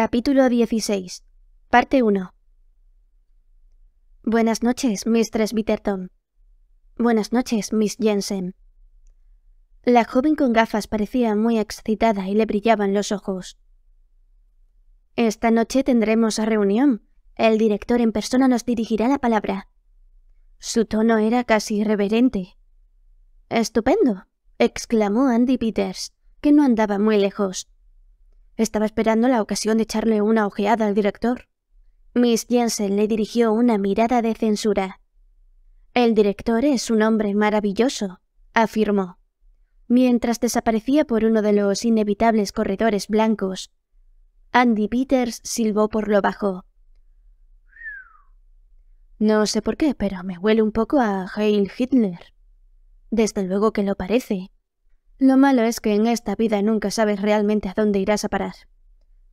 Capítulo 16. Parte 1. Buenas noches, Mistress Bitterton. Buenas noches, Miss Jensen. La joven con gafas parecía muy excitada y le brillaban los ojos. Esta noche tendremos reunión. El director en persona nos dirigirá la palabra. Su tono era casi irreverente. Estupendo, exclamó Andy Peters, que no andaba muy lejos. Estaba esperando la ocasión de echarle una ojeada al director. Miss Jensen le dirigió una mirada de censura. El director es un hombre maravilloso, afirmó, mientras desaparecía por uno de los inevitables corredores blancos. Andy Peters silbó por lo bajo. No sé por qué, pero me huele un poco a Heil Hitler. Desde luego que lo parece. Lo malo es que en esta vida nunca sabes realmente a dónde irás a parar.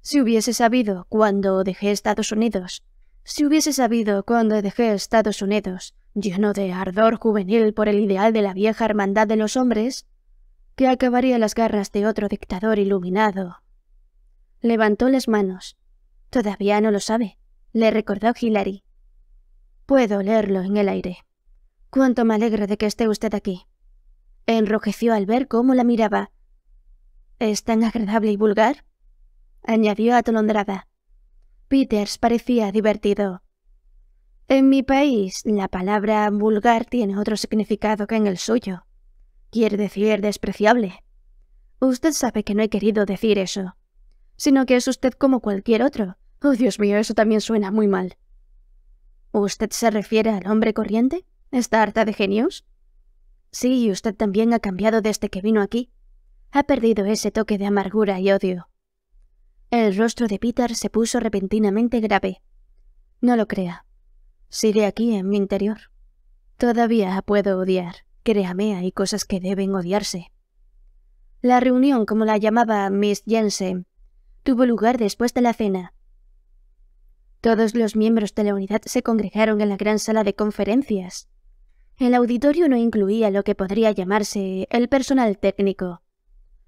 Si hubiese sabido cuando dejé Estados Unidos, si hubiese sabido cuando dejé Estados Unidos, lleno de ardor juvenil por el ideal de la vieja hermandad de los hombres, que acabaría las garras de otro dictador iluminado. Levantó las manos. Todavía no lo sabe, le recordó Hilary. Puedo leerlo en el aire. Cuánto me alegro de que esté usted aquí. Enrojeció al ver cómo la miraba. ¿Es tan agradable y vulgar? añadió atolondrada. Peters parecía divertido. En mi país, la palabra vulgar tiene otro significado que en el suyo. Quiere decir despreciable. Usted sabe que no he querido decir eso, sino que es usted como cualquier otro. Oh, Dios mío, eso también suena muy mal. ¿Usted se refiere al hombre corriente? ¿Está harta de genios? Sí, usted también ha cambiado desde que vino aquí. Ha perdido ese toque de amargura y odio. El rostro de Peter se puso repentinamente grave. No lo crea. Sigue aquí en mi interior. Todavía puedo odiar. Créame, hay cosas que deben odiarse. La reunión, como la llamaba Miss Jensen, tuvo lugar después de la cena. Todos los miembros de la unidad se congregaron en la gran sala de conferencias. El auditorio no incluía lo que podría llamarse el personal técnico.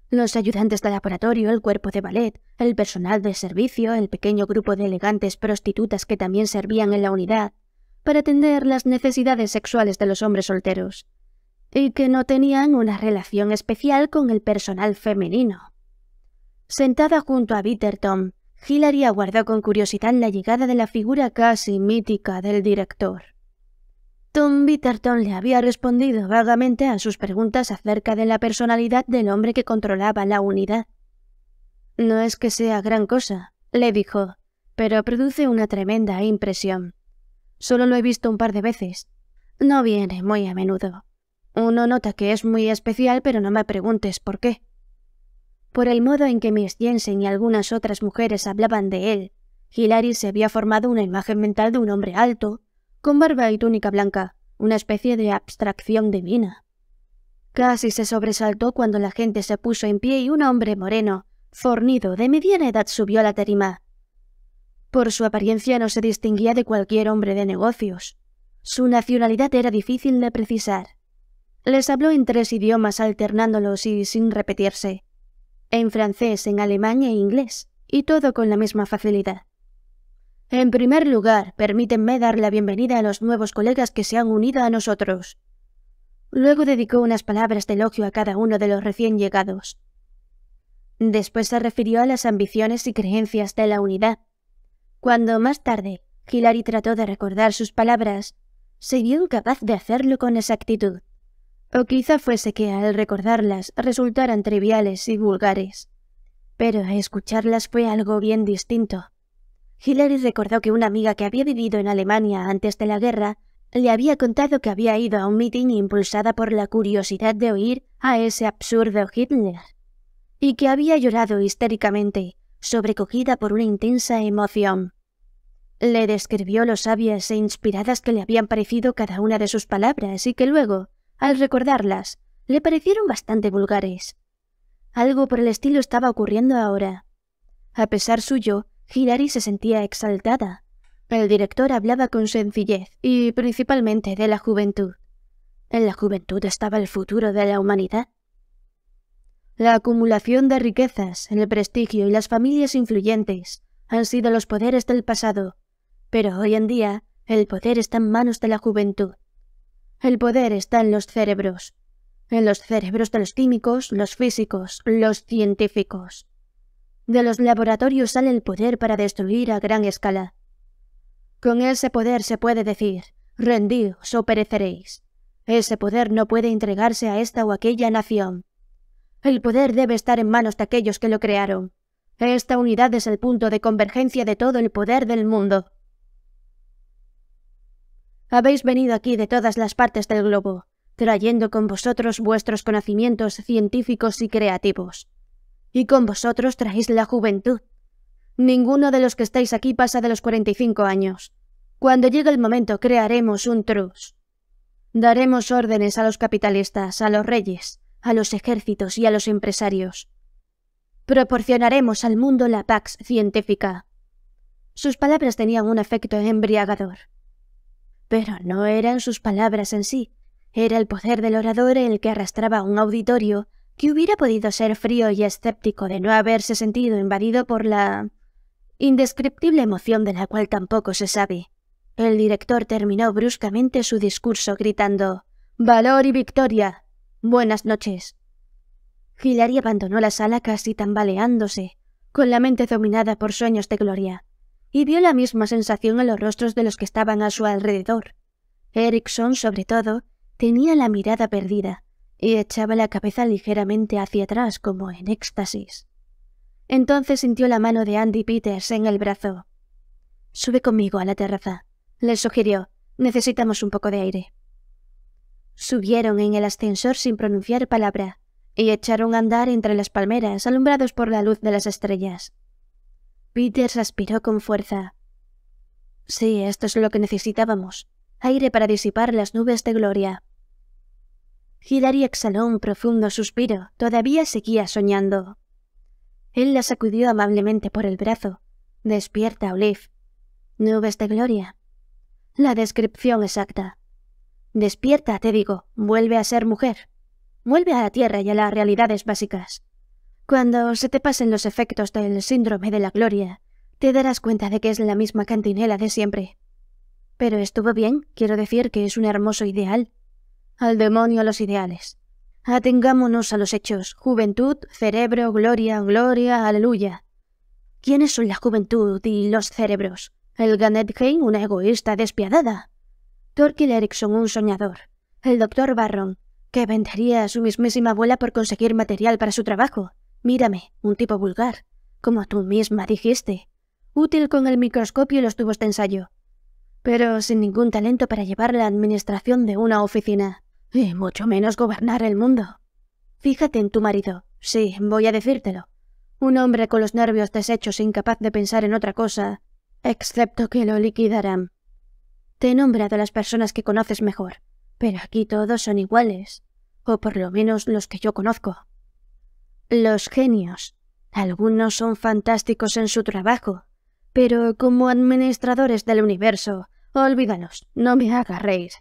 Los ayudantes de laboratorio, el cuerpo de ballet, el personal de servicio, el pequeño grupo de elegantes prostitutas que también servían en la unidad, para atender las necesidades sexuales de los hombres solteros, y que no tenían una relación especial con el personal femenino. Sentada junto a Bitterton, Hillary aguardó con curiosidad la llegada de la figura casi mítica del director. Tom Bitterton le había respondido vagamente a sus preguntas acerca de la personalidad del hombre que controlaba la unidad. No es que sea gran cosa, le dijo, pero produce una tremenda impresión. Solo lo he visto un par de veces. No viene muy a menudo. Uno nota que es muy especial, pero no me preguntes por qué. Por el modo en que Miss Jensen y algunas otras mujeres hablaban de él, Hilary se había formado una imagen mental de un hombre alto, con barba y túnica blanca, una especie de abstracción divina. Casi se sobresaltó cuando la gente se puso en pie y un hombre moreno, fornido, de mediana edad subió a la tarima. Por su apariencia no se distinguía de cualquier hombre de negocios. Su nacionalidad era difícil de precisar. Les habló en tres idiomas alternándolos y sin repetirse. En francés, en alemán e inglés, y todo con la misma facilidad. En primer lugar, permítanme dar la bienvenida a los nuevos colegas que se han unido a nosotros. Luego dedicó unas palabras de elogio a cada uno de los recién llegados. Después se refirió a las ambiciones y creencias de la unidad. Cuando más tarde Hilary trató de recordar sus palabras, se vio incapaz de hacerlo con exactitud. O quizá fuese que al recordarlas resultaran triviales y vulgares. Pero escucharlas fue algo bien distinto. Hilary recordó que una amiga que había vivido en Alemania antes de la guerra le había contado que había ido a un meeting impulsada por la curiosidad de oír a ese absurdo Hitler y que había llorado histéricamente, sobrecogida por una intensa emoción. Le describió lo sabias e inspiradas que le habían parecido cada una de sus palabras y que luego, al recordarlas, le parecieron bastante vulgares. Algo por el estilo estaba ocurriendo ahora. A pesar suyo, Hilary se sentía exaltada. El director hablaba con sencillez y principalmente de la juventud. En la juventud estaba el futuro de la humanidad. La acumulación de riquezas, el prestigio y las familias influyentes han sido los poderes del pasado, pero hoy en día el poder está en manos de la juventud. El poder está en los cerebros, en los cerebros de los químicos, los físicos, los científicos. De los laboratorios sale el poder para destruir a gran escala. Con ese poder se puede decir, rendíos o pereceréis. Ese poder no puede entregarse a esta o aquella nación. El poder debe estar en manos de aquellos que lo crearon. Esta unidad es el punto de convergencia de todo el poder del mundo. Habéis venido aquí de todas las partes del globo, trayendo con vosotros vuestros conocimientos científicos y creativos y con vosotros traéis la juventud. Ninguno de los que estáis aquí pasa de los 45 años. Cuando llegue el momento crearemos un truz. Daremos órdenes a los capitalistas, a los reyes, a los ejércitos y a los empresarios. Proporcionaremos al mundo la pax científica. Sus palabras tenían un efecto embriagador. Pero no eran sus palabras en sí, era el poder del orador el que arrastraba a un auditorio que hubiera podido ser frío y escéptico de no haberse sentido invadido por la indescriptible emoción de la cual tampoco se sabe. El director terminó bruscamente su discurso gritando Valor y victoria. Buenas noches. Hilary abandonó la sala casi tambaleándose, con la mente dominada por sueños de gloria, y vio la misma sensación en los rostros de los que estaban a su alrededor. Erickson, sobre todo, tenía la mirada perdida, y echaba la cabeza ligeramente hacia atrás como en éxtasis. Entonces sintió la mano de Andy Peters en el brazo. Sube conmigo a la terraza, le sugirió. Necesitamos un poco de aire. Subieron en el ascensor sin pronunciar palabra y echaron a andar entre las palmeras alumbrados por la luz de las estrellas. Peters aspiró con fuerza. Sí, esto es lo que necesitábamos. Aire para disipar las nubes de gloria. Hilary exhaló un profundo suspiro. Todavía seguía soñando. Él la sacudió amablemente por el brazo. Despierta, Olive. Nubes de gloria. La descripción exacta. Despierta, te digo. Vuelve a ser mujer. Vuelve a la tierra y a las realidades básicas. Cuando se te pasen los efectos del síndrome de la gloria, te darás cuenta de que es la misma cantinela de siempre. Pero estuvo bien, quiero decir que es un hermoso ideal, al demonio los ideales. Atengámonos a los hechos. Juventud, cerebro, gloria, gloria, aleluya. ¿Quiénes son la juventud y los cerebros? El Gannet una egoísta despiadada. Torquil Erickson, un soñador. El doctor Barron, que vendería a su mismísima abuela por conseguir material para su trabajo. Mírame, un tipo vulgar, como tú misma dijiste. Útil con el microscopio y los tubos de ensayo. Pero sin ningún talento para llevar la administración de una oficina. Y mucho menos gobernar el mundo. Fíjate en tu marido. Sí, voy a decírtelo. Un hombre con los nervios deshechos e incapaz de pensar en otra cosa, excepto que lo liquidarán. Te he nombrado a las personas que conoces mejor, pero aquí todos son iguales, o por lo menos los que yo conozco. Los genios. Algunos son fantásticos en su trabajo, pero como administradores del universo, olvídalos, no me hagas reír.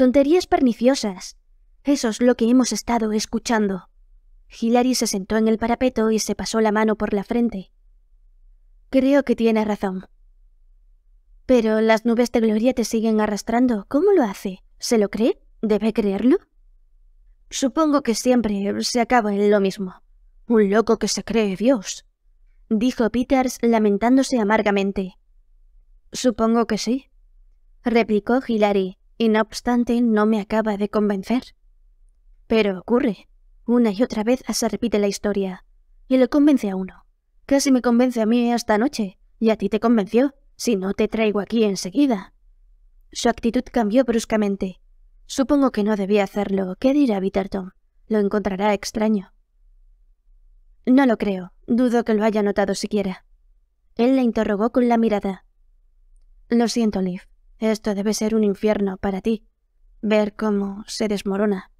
Tonterías perniciosas. Eso es lo que hemos estado escuchando. Hilary se sentó en el parapeto y se pasó la mano por la frente. Creo que tiene razón. Pero las nubes de gloria te siguen arrastrando. ¿Cómo lo hace? ¿Se lo cree? ¿Debe creerlo? Supongo que siempre se acaba en lo mismo. Un loco que se cree Dios. Dijo Peters lamentándose amargamente. Supongo que sí. Replicó Hilary y no obstante no me acaba de convencer. Pero ocurre. Una y otra vez se repite la historia. Y lo convence a uno. Casi me convence a mí esta noche. Y a ti te convenció, si no te traigo aquí enseguida. Su actitud cambió bruscamente. Supongo que no debía hacerlo. ¿Qué dirá Bitterton? Lo encontrará extraño. No lo creo. Dudo que lo haya notado siquiera. Él la interrogó con la mirada. Lo siento, Liv. Esto debe ser un infierno para ti. Ver cómo se desmorona.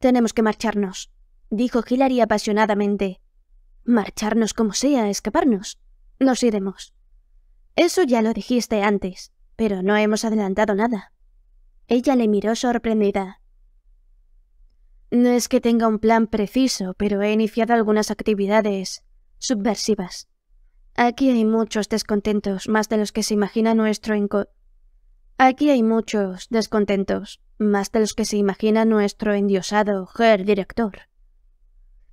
Tenemos que marcharnos, dijo Hilary apasionadamente. Marcharnos como sea, escaparnos. Nos iremos. Eso ya lo dijiste antes, pero no hemos adelantado nada. Ella le miró sorprendida. No es que tenga un plan preciso, pero he iniciado algunas actividades subversivas. Aquí hay muchos descontentos, más de los que se imagina nuestro enco Aquí hay muchos descontentos, más de los que se imagina nuestro endiosado ger Director.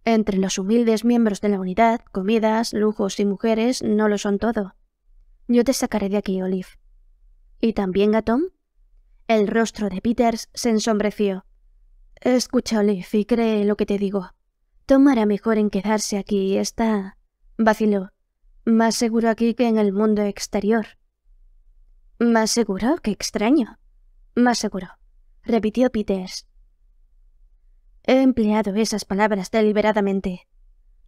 Entre los humildes miembros de la unidad, comidas, lujos y mujeres no lo son todo. Yo te sacaré de aquí, Olive. ¿Y también a Tom? El rostro de Peters se ensombreció. Escucha, Olive, y cree lo que te digo. Tom mejor en quedarse aquí, y está... vaciló. Más seguro aquí que en el mundo exterior. Más seguro, que extraño. Más seguro, repitió Peters. He empleado esas palabras deliberadamente.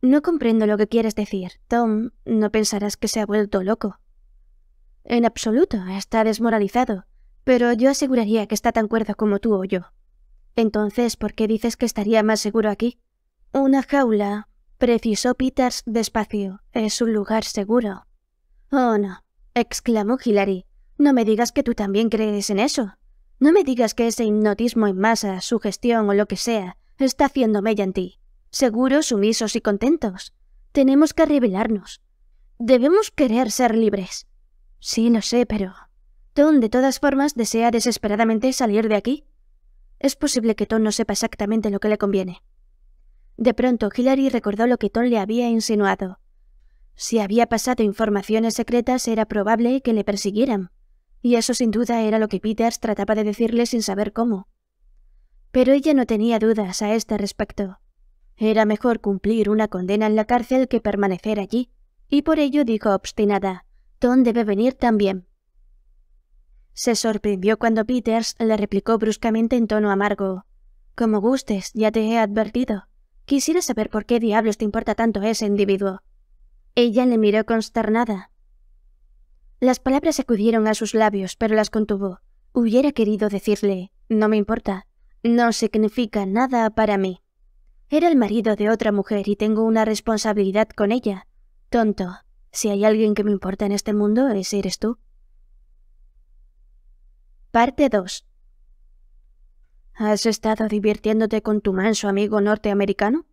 No comprendo lo que quieres decir, Tom. No pensarás que se ha vuelto loco. En absoluto, está desmoralizado, pero yo aseguraría que está tan cuerdo como tú o yo. Entonces, ¿por qué dices que estaría más seguro aquí? Una jaula, precisó Peters despacio, es un lugar seguro. Oh, no, exclamó Hilary. No me digas que tú también crees en eso. No me digas que ese hipnotismo en masa, sugestión o lo que sea, está haciendo mella en ti. Seguros, sumisos y contentos. Tenemos que rebelarnos. Debemos querer ser libres. Sí, lo sé, pero... Tom de todas formas desea desesperadamente salir de aquí. Es posible que Tom no sepa exactamente lo que le conviene. De pronto, Hillary recordó lo que Ton le había insinuado. Si había pasado informaciones secretas, era probable que le persiguieran y eso sin duda era lo que Peters trataba de decirle sin saber cómo. Pero ella no tenía dudas a este respecto. Era mejor cumplir una condena en la cárcel que permanecer allí, y por ello dijo obstinada, Tom debe venir también. Se sorprendió cuando Peters le replicó bruscamente en tono amargo. Como gustes, ya te he advertido. Quisiera saber por qué diablos te importa tanto ese individuo. Ella le miró consternada, las palabras acudieron a sus labios, pero las contuvo. Hubiera querido decirle, no me importa, no significa nada para mí. Era el marido de otra mujer y tengo una responsabilidad con ella. Tonto, si hay alguien que me importa en este mundo, ese eres tú. Parte 2. ¿Has estado divirtiéndote con tu manso amigo norteamericano?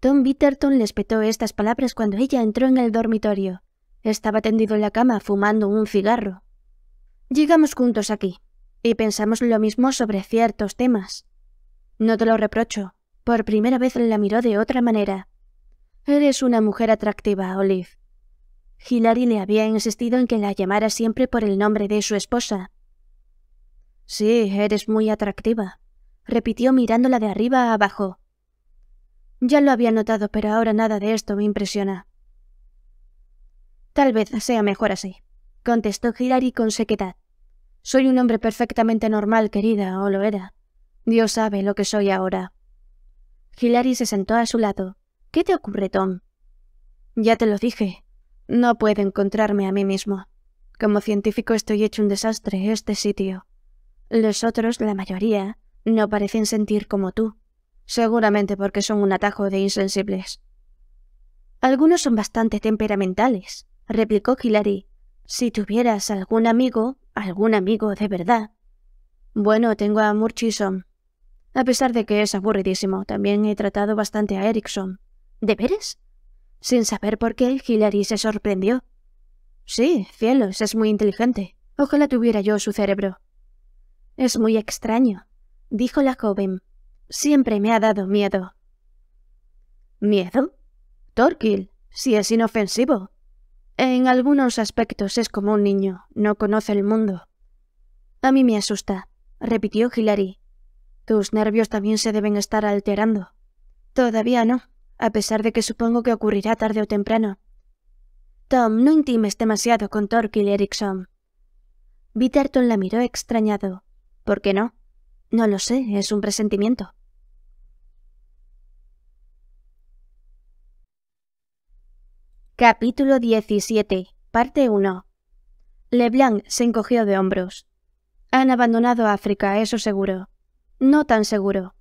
Tom Bitterton le espetó estas palabras cuando ella entró en el dormitorio. Estaba tendido en la cama fumando un cigarro. Llegamos juntos aquí, y pensamos lo mismo sobre ciertos temas. No te lo reprocho, por primera vez la miró de otra manera. Eres una mujer atractiva, Olive. Hilary le había insistido en que la llamara siempre por el nombre de su esposa. Sí, eres muy atractiva, repitió mirándola de arriba a abajo. Ya lo había notado, pero ahora nada de esto me impresiona. Tal vez sea mejor así, contestó Hilary con sequedad. Soy un hombre perfectamente normal, querida, o lo era. Dios sabe lo que soy ahora. Hilary se sentó a su lado. ¿Qué te ocurre, Tom? Ya te lo dije. No puedo encontrarme a mí mismo. Como científico estoy hecho un desastre este sitio. Los otros, la mayoría, no parecen sentir como tú. Seguramente porque son un atajo de insensibles. Algunos son bastante temperamentales, replicó Hillary. Si tuvieras algún amigo, algún amigo de verdad. Bueno, tengo a Murchison. A pesar de que es aburridísimo, también he tratado bastante a Erickson. ¿De veres? Sin saber por qué, Hillary se sorprendió. Sí, cielos, es muy inteligente. Ojalá tuviera yo su cerebro. Es muy extraño, dijo la joven. Siempre me ha dado miedo. ¿Miedo? Torquil, si es inofensivo, en algunos aspectos es como un niño, no conoce el mundo. A mí me asusta, repitió Hilary. Tus nervios también se deben estar alterando. Todavía no, a pesar de que supongo que ocurrirá tarde o temprano. Tom, no intimes demasiado con Torquil Erickson. Bitterton la miró extrañado. ¿Por qué no? No lo sé, es un presentimiento. Capítulo 17, parte 1. Leblanc se encogió de hombros. Han abandonado África, eso seguro. No tan seguro.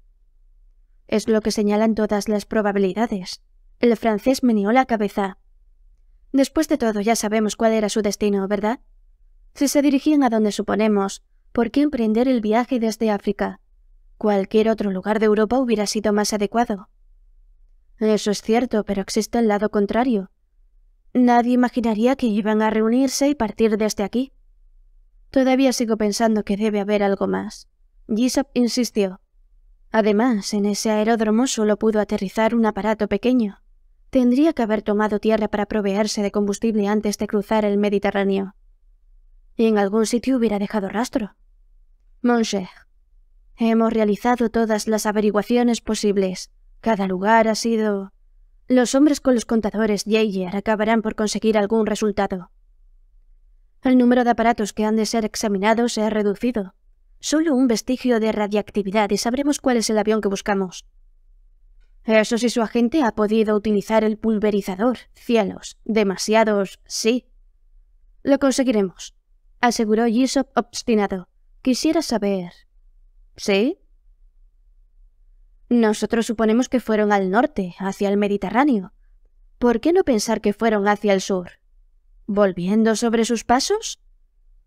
Es lo que señalan todas las probabilidades. El francés meneó la cabeza. Después de todo ya sabemos cuál era su destino, ¿verdad? Si se dirigían a donde suponemos, ¿por qué emprender el viaje desde África? Cualquier otro lugar de Europa hubiera sido más adecuado. Eso es cierto, pero existe el lado contrario, Nadie imaginaría que iban a reunirse y partir desde aquí. Todavía sigo pensando que debe haber algo más. Gisop insistió. Además, en ese aeródromo solo pudo aterrizar un aparato pequeño. Tendría que haber tomado tierra para proveerse de combustible antes de cruzar el Mediterráneo. Y en algún sitio hubiera dejado rastro. Mon hemos realizado todas las averiguaciones posibles. Cada lugar ha sido los hombres con los contadores Jaeger acabarán por conseguir algún resultado. El número de aparatos que han de ser examinados se ha reducido. Solo un vestigio de radiactividad y sabremos cuál es el avión que buscamos. Eso si su agente ha podido utilizar el pulverizador. Cielos, demasiados sí. Lo conseguiremos, aseguró Jessop obstinado. Quisiera saber. ¿Sí? Nosotros suponemos que fueron al norte, hacia el Mediterráneo. ¿Por qué no pensar que fueron hacia el sur? ¿Volviendo sobre sus pasos?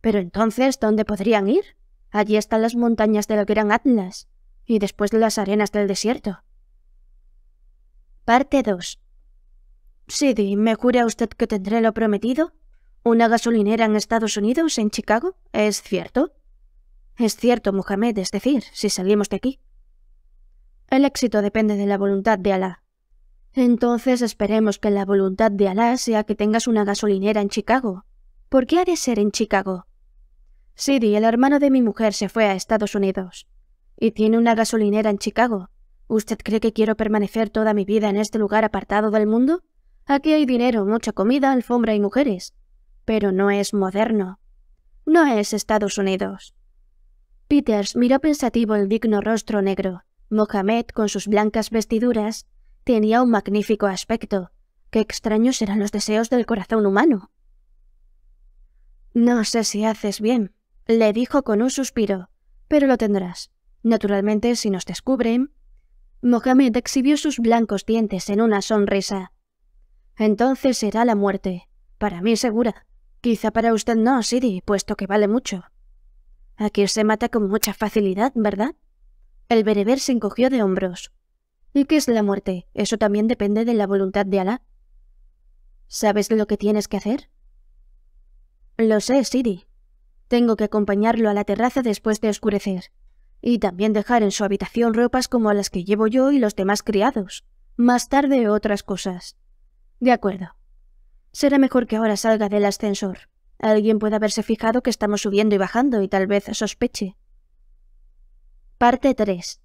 Pero entonces, ¿dónde podrían ir? Allí están las montañas del Gran Atlas y después las arenas del desierto. Parte 2. Sidi, ¿me jura usted que tendré lo prometido? ¿Una gasolinera en Estados Unidos, en Chicago? ¿Es cierto? Es cierto, Mohamed, es decir, si salimos de aquí. El éxito depende de la voluntad de Alá. Entonces esperemos que la voluntad de Alá sea que tengas una gasolinera en Chicago. ¿Por qué ha de ser en Chicago? Sidi, el hermano de mi mujer, se fue a Estados Unidos. Y tiene una gasolinera en Chicago. ¿Usted cree que quiero permanecer toda mi vida en este lugar apartado del mundo? Aquí hay dinero, mucha comida, alfombra y mujeres. Pero no es moderno. No es Estados Unidos. Peters miró pensativo el digno rostro negro. Mohamed, con sus blancas vestiduras, tenía un magnífico aspecto. Qué extraños eran los deseos del corazón humano. No sé si haces bien, le dijo con un suspiro, pero lo tendrás. Naturalmente, si nos descubren... Mohamed exhibió sus blancos dientes en una sonrisa. Entonces será la muerte. Para mí segura. Quizá para usted no, Sidi, puesto que vale mucho. Aquí se mata con mucha facilidad, ¿verdad? El bereber se encogió de hombros. ¿Y qué es la muerte? Eso también depende de la voluntad de Alá. ¿Sabes lo que tienes que hacer? Lo sé, Siri. Tengo que acompañarlo a la terraza después de oscurecer. Y también dejar en su habitación ropas como las que llevo yo y los demás criados. Más tarde otras cosas. De acuerdo. Será mejor que ahora salga del ascensor. Alguien puede haberse fijado que estamos subiendo y bajando y tal vez sospeche. Parte 3.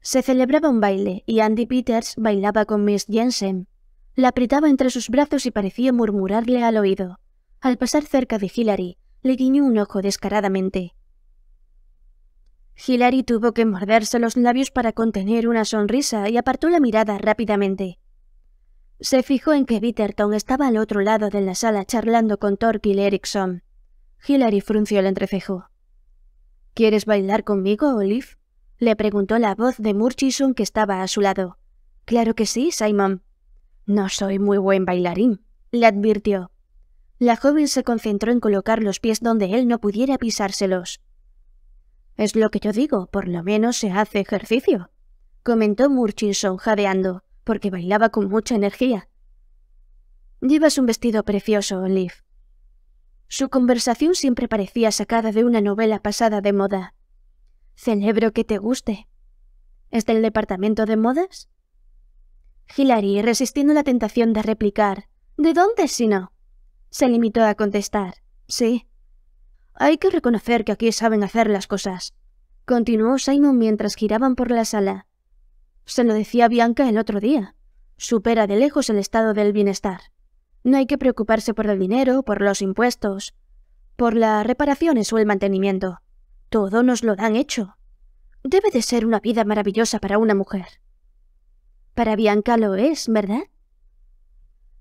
Se celebraba un baile y Andy Peters bailaba con Miss Jensen. La apretaba entre sus brazos y parecía murmurarle al oído. Al pasar cerca de Hilary, le guiñó un ojo descaradamente. Hilary tuvo que morderse los labios para contener una sonrisa y apartó la mirada rápidamente. Se fijó en que Bitterton estaba al otro lado de la sala charlando con Torquil Erickson. Hilary frunció el entrecejo. ¿Quieres bailar conmigo, Olive? le preguntó la voz de Murchison que estaba a su lado. Claro que sí, Simon. No soy muy buen bailarín, le advirtió. La joven se concentró en colocar los pies donde él no pudiera pisárselos. Es lo que yo digo, por lo menos se hace ejercicio, comentó Murchison jadeando, porque bailaba con mucha energía. Llevas un vestido precioso, Olive, su conversación siempre parecía sacada de una novela pasada de moda. Celebro que te guste. ¿Es del departamento de modas? Hilary, resistiendo la tentación de replicar, ¿de dónde si no? Se limitó a contestar, sí. Hay que reconocer que aquí saben hacer las cosas. Continuó Simon mientras giraban por la sala. Se lo decía Bianca el otro día. Supera de lejos el estado del bienestar. No hay que preocuparse por el dinero, por los impuestos, por las reparaciones o el mantenimiento. Todo nos lo dan hecho. Debe de ser una vida maravillosa para una mujer. Para Bianca lo es, ¿verdad?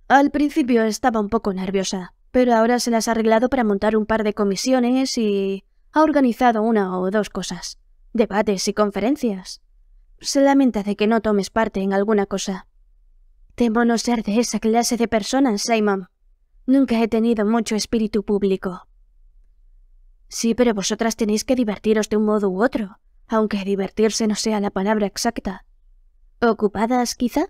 Al principio estaba un poco nerviosa, pero ahora se las ha arreglado para montar un par de comisiones y ha organizado una o dos cosas, debates y conferencias. Se lamenta de que no tomes parte en alguna cosa, Temo no ser de esa clase de personas, Simon. Nunca he tenido mucho espíritu público. Sí, pero vosotras tenéis que divertiros de un modo u otro, aunque divertirse no sea la palabra exacta. ¿Ocupadas, quizá?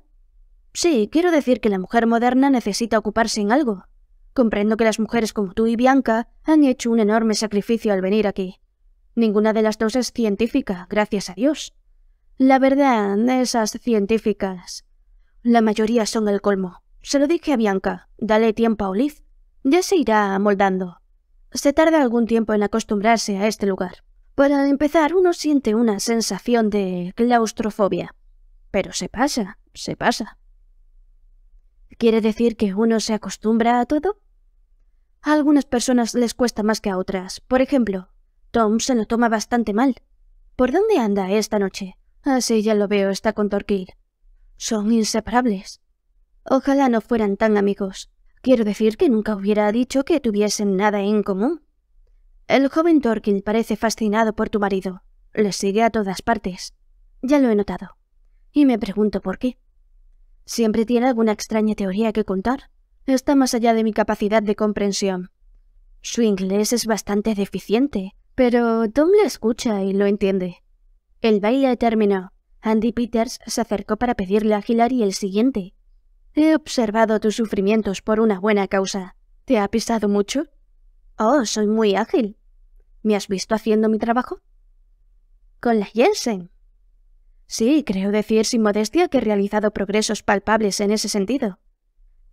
Sí, quiero decir que la mujer moderna necesita ocuparse en algo. Comprendo que las mujeres como tú y Bianca han hecho un enorme sacrificio al venir aquí. Ninguna de las dos es científica, gracias a Dios. La verdad, esas científicas la mayoría son el colmo. Se lo dije a Bianca, dale tiempo a Olive. Ya se irá amoldando. Se tarda algún tiempo en acostumbrarse a este lugar. Para empezar, uno siente una sensación de claustrofobia. Pero se pasa, se pasa. ¿Quiere decir que uno se acostumbra a todo? A algunas personas les cuesta más que a otras. Por ejemplo, Tom se lo toma bastante mal. ¿Por dónde anda esta noche? Así ah, sí, ya lo veo, está con Torquil. Son inseparables. Ojalá no fueran tan amigos. Quiero decir que nunca hubiera dicho que tuviesen nada en común. El joven Torquil parece fascinado por tu marido. Le sigue a todas partes. Ya lo he notado. Y me pregunto por qué. Siempre tiene alguna extraña teoría que contar. Está más allá de mi capacidad de comprensión. Su inglés es bastante deficiente, pero Tom la escucha y lo entiende. El baile terminó. Andy Peters se acercó para pedirle a y el siguiente. He observado tus sufrimientos por una buena causa. ¿Te ha pisado mucho? Oh, soy muy ágil. ¿Me has visto haciendo mi trabajo? Con la Jensen. Sí, creo decir sin modestia que he realizado progresos palpables en ese sentido.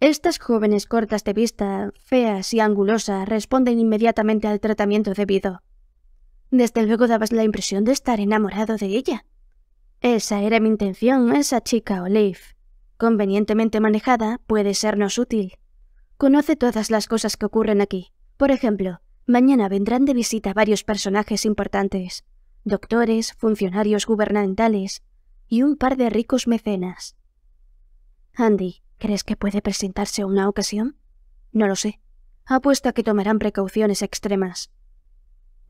Estas jóvenes cortas de vista, feas y angulosas, responden inmediatamente al tratamiento debido. Desde luego dabas la impresión de estar enamorado de ella. Esa era mi intención, esa chica Olive. Convenientemente manejada, puede sernos útil. Conoce todas las cosas que ocurren aquí. Por ejemplo, mañana vendrán de visita varios personajes importantes. Doctores, funcionarios gubernamentales y un par de ricos mecenas. Andy, ¿crees que puede presentarse una ocasión? No lo sé. Apuesto a que tomarán precauciones extremas.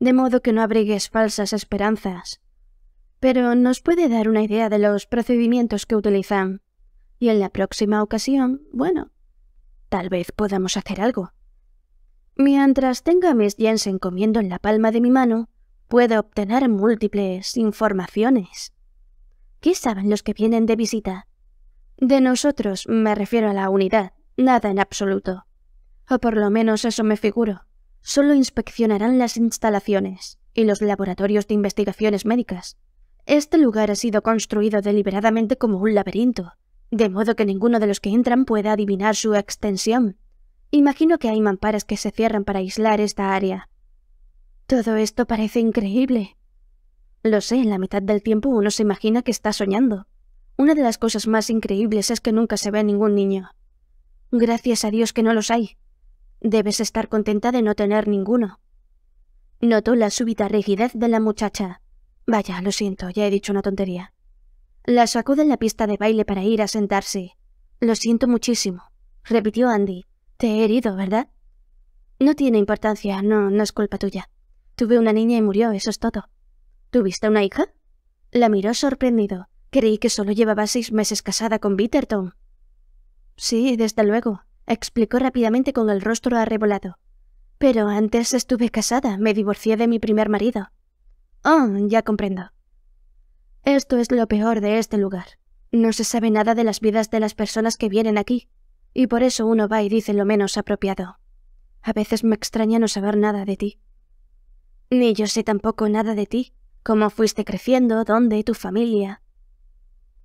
De modo que no abrigues falsas esperanzas pero nos puede dar una idea de los procedimientos que utilizan. Y en la próxima ocasión, bueno, tal vez podamos hacer algo. Mientras tenga Miss Jensen comiendo en la palma de mi mano, puedo obtener múltiples informaciones. ¿Qué saben los que vienen de visita? De nosotros me refiero a la unidad, nada en absoluto. O por lo menos eso me figuro. Solo inspeccionarán las instalaciones y los laboratorios de investigaciones médicas. Este lugar ha sido construido deliberadamente como un laberinto, de modo que ninguno de los que entran pueda adivinar su extensión. Imagino que hay mamparas que se cierran para aislar esta área. Todo esto parece increíble. Lo sé, en la mitad del tiempo uno se imagina que está soñando. Una de las cosas más increíbles es que nunca se ve a ningún niño. Gracias a Dios que no los hay. Debes estar contenta de no tener ninguno. Notó la súbita rigidez de la muchacha. Vaya, lo siento, ya he dicho una tontería. La sacó de la pista de baile para ir a sentarse. Lo siento muchísimo, repitió Andy. Te he herido, ¿verdad? No tiene importancia, no, no es culpa tuya. Tuve una niña y murió, eso es todo. ¿Tuviste una hija? La miró sorprendido. Creí que solo llevaba seis meses casada con Bitterton. Sí, desde luego, explicó rápidamente con el rostro arrebolado. Pero antes estuve casada, me divorcié de mi primer marido. Oh, ya comprendo. Esto es lo peor de este lugar. No se sabe nada de las vidas de las personas que vienen aquí, y por eso uno va y dice lo menos apropiado. A veces me extraña no saber nada de ti. Ni yo sé tampoco nada de ti, cómo fuiste creciendo, dónde, tu familia.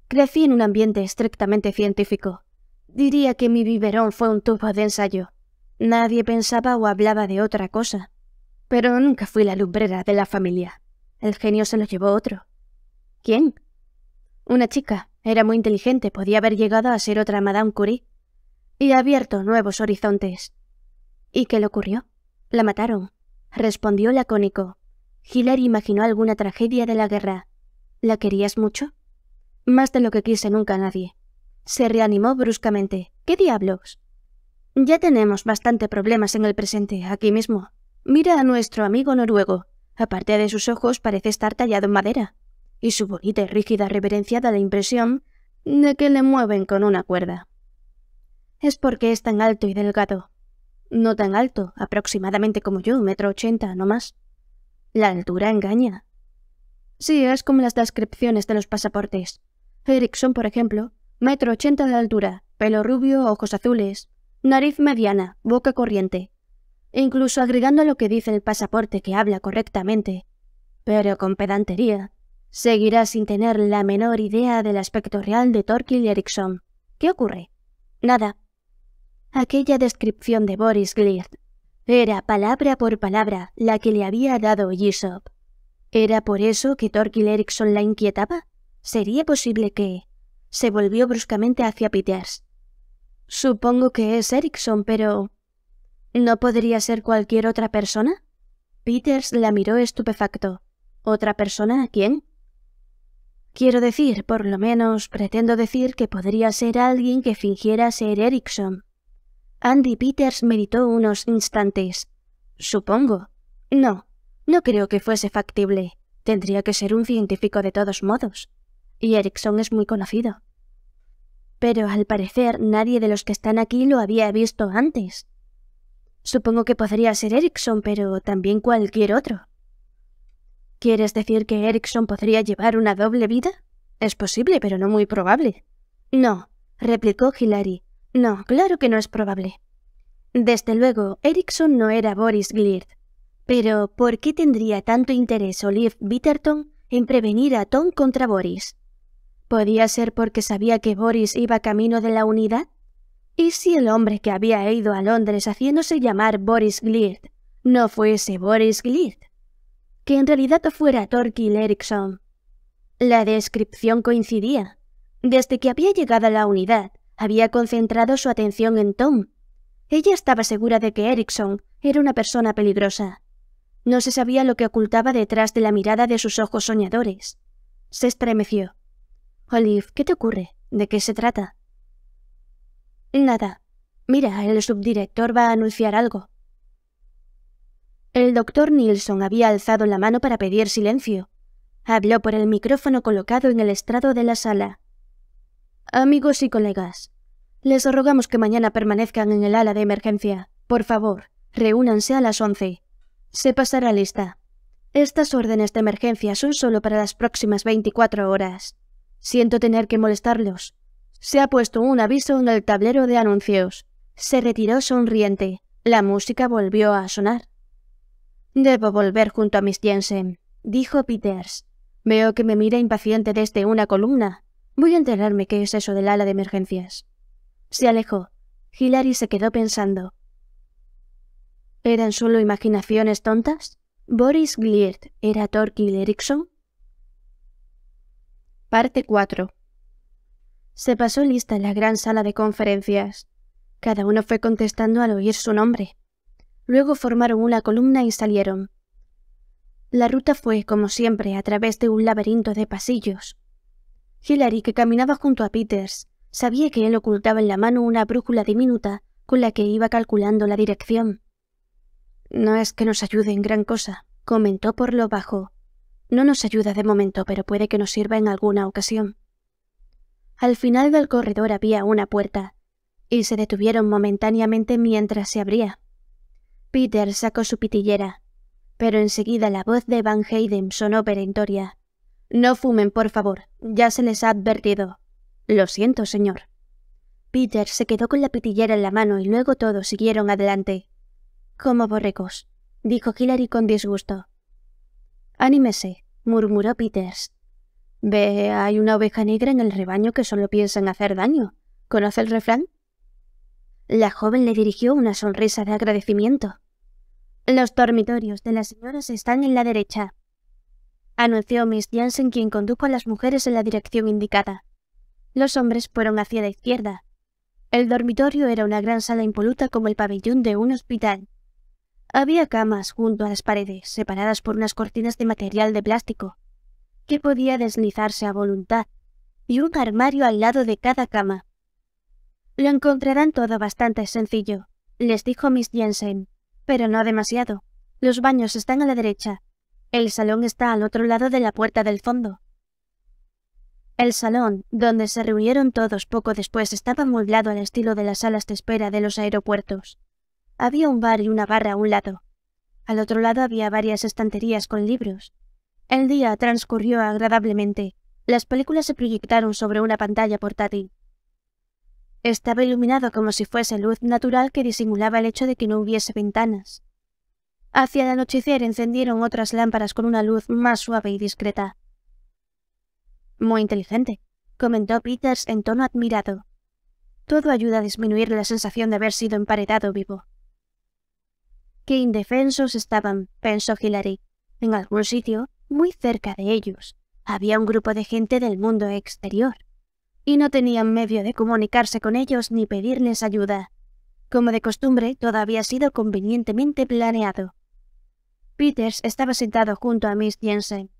Crecí en un ambiente estrictamente científico. Diría que mi biberón fue un tubo de ensayo. Nadie pensaba o hablaba de otra cosa, pero nunca fui la lumbrera de la familia. El genio se lo llevó otro. ¿Quién? Una chica. Era muy inteligente, podía haber llegado a ser otra Madame Curie. Y ha abierto nuevos horizontes. ¿Y qué le ocurrió? La mataron. Respondió lacónico. Hillary imaginó alguna tragedia de la guerra. ¿La querías mucho? Más de lo que quise nunca nadie. Se reanimó bruscamente. ¿Qué diablos? Ya tenemos bastante problemas en el presente, aquí mismo. Mira a nuestro amigo noruego. Aparte de sus ojos parece estar tallado en madera, y su bonita y rígida reverencia da la impresión de que le mueven con una cuerda. Es porque es tan alto y delgado. No tan alto, aproximadamente como yo, metro ochenta, no más. La altura engaña. Sí, es como las descripciones de los pasaportes. Erickson, por ejemplo, metro ochenta de altura, pelo rubio, ojos azules, nariz mediana, boca corriente, incluso agregando lo que dice el pasaporte que habla correctamente, pero con pedantería, seguirá sin tener la menor idea del aspecto real de Torquil Erickson. ¿Qué ocurre? Nada. Aquella descripción de Boris Glick era palabra por palabra la que le había dado Yisop. ¿Era por eso que Torquil Erickson la inquietaba? ¿Sería posible que...? Se volvió bruscamente hacia Peters. Supongo que es Erickson, pero... ¿No podría ser cualquier otra persona? Peters la miró estupefacto. ¿Otra persona? ¿Quién? Quiero decir, por lo menos pretendo decir que podría ser alguien que fingiera ser Erickson. Andy Peters meditó unos instantes. Supongo. No, no creo que fuese factible. Tendría que ser un científico de todos modos. Y Erickson es muy conocido. Pero al parecer nadie de los que están aquí lo había visto antes. Supongo que podría ser Erickson, pero también cualquier otro. ¿Quieres decir que Erickson podría llevar una doble vida? Es posible, pero no muy probable. No, replicó Hilary. No, claro que no es probable. Desde luego, Erickson no era Boris gliard Pero, ¿por qué tendría tanto interés Olive Bitterton en prevenir a Tom contra Boris? ¿Podía ser porque sabía que Boris iba camino de la unidad? ¿Y si el hombre que había ido a Londres haciéndose llamar Boris Glirt no fuese Boris Glirt? Que en realidad fuera Torquil Erickson. La descripción coincidía. Desde que había llegado a la unidad, había concentrado su atención en Tom. Ella estaba segura de que Erickson era una persona peligrosa. No se sabía lo que ocultaba detrás de la mirada de sus ojos soñadores. Se estremeció. Olive, ¿qué te ocurre? ¿De qué se trata? Nada. Mira, el subdirector va a anunciar algo. El doctor Nilsson había alzado la mano para pedir silencio. Habló por el micrófono colocado en el estrado de la sala. Amigos y colegas, les rogamos que mañana permanezcan en el ala de emergencia. Por favor, reúnanse a las once. Se pasará lista. Estas órdenes de emergencia son solo para las próximas 24 horas. Siento tener que molestarlos, se ha puesto un aviso en el tablero de anuncios. Se retiró sonriente. La música volvió a sonar. Debo volver junto a Miss Jensen, dijo Peters. Veo que me mira impaciente desde una columna. Voy a enterarme qué es eso del ala de emergencias. Se alejó. Hilary se quedó pensando. ¿Eran solo imaginaciones tontas? ¿Boris Gliert era Torquil Erickson? Parte 4 se pasó lista en la gran sala de conferencias. Cada uno fue contestando al oír su nombre. Luego formaron una columna y salieron. La ruta fue, como siempre, a través de un laberinto de pasillos. Hillary, que caminaba junto a Peters, sabía que él ocultaba en la mano una brújula diminuta con la que iba calculando la dirección. No es que nos ayude en gran cosa, comentó por lo bajo. No nos ayuda de momento, pero puede que nos sirva en alguna ocasión. Al final del corredor había una puerta, y se detuvieron momentáneamente mientras se abría. Peter sacó su pitillera, pero enseguida la voz de Van Hayden sonó perentoria. No fumen, por favor, ya se les ha advertido. Lo siento, señor. Peter se quedó con la pitillera en la mano y luego todos siguieron adelante. Como borrecos, dijo Hillary con disgusto. Anímese, murmuró Peters. Ve, hay una oveja negra en el rebaño que solo piensa en hacer daño. ¿Conoce el refrán? La joven le dirigió una sonrisa de agradecimiento. Los dormitorios de las señoras están en la derecha, anunció Miss Jansen quien condujo a las mujeres en la dirección indicada. Los hombres fueron hacia la izquierda. El dormitorio era una gran sala impoluta como el pabellón de un hospital. Había camas junto a las paredes, separadas por unas cortinas de material de plástico que podía deslizarse a voluntad, y un armario al lado de cada cama. Lo encontrarán todo bastante sencillo, les dijo Miss Jensen, pero no demasiado. Los baños están a la derecha. El salón está al otro lado de la puerta del fondo. El salón, donde se reunieron todos poco después, estaba amueblado al estilo de las salas de espera de los aeropuertos. Había un bar y una barra a un lado. Al otro lado había varias estanterías con libros. El día transcurrió agradablemente. Las películas se proyectaron sobre una pantalla portátil. Estaba iluminado como si fuese luz natural que disimulaba el hecho de que no hubiese ventanas. Hacia el anochecer encendieron otras lámparas con una luz más suave y discreta. Muy inteligente, comentó Peters en tono admirado. Todo ayuda a disminuir la sensación de haber sido emparedado vivo. Qué indefensos estaban, pensó Hilary. En algún sitio muy cerca de ellos había un grupo de gente del mundo exterior, y no tenían medio de comunicarse con ellos ni pedirles ayuda. Como de costumbre, todo había sido convenientemente planeado. Peters estaba sentado junto a Miss Jensen.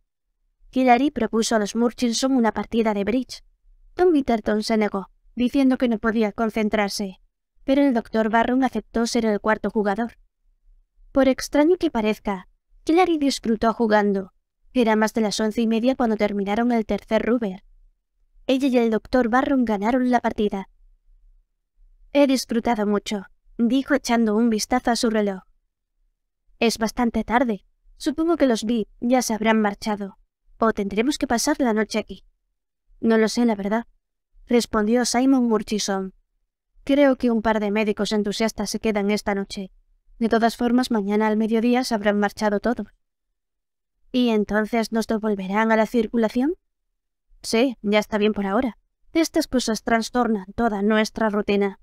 Hilary propuso a los Murchison una partida de bridge. Tom Bitterton se negó, diciendo que no podía concentrarse, pero el doctor Barron aceptó ser el cuarto jugador. Por extraño que parezca, Hilary disfrutó jugando, era más de las once y media cuando terminaron el tercer Ruber. Ella y el doctor Barron ganaron la partida. He disfrutado mucho, dijo echando un vistazo a su reloj. Es bastante tarde. Supongo que los vi, ya se habrán marchado. O tendremos que pasar la noche aquí. No lo sé, la verdad, respondió Simon Murchison. Creo que un par de médicos entusiastas se quedan esta noche. De todas formas, mañana al mediodía se habrán marchado todos. ¿Y entonces nos devolverán a la circulación? Sí, ya está bien por ahora. Estas cosas trastornan toda nuestra rutina.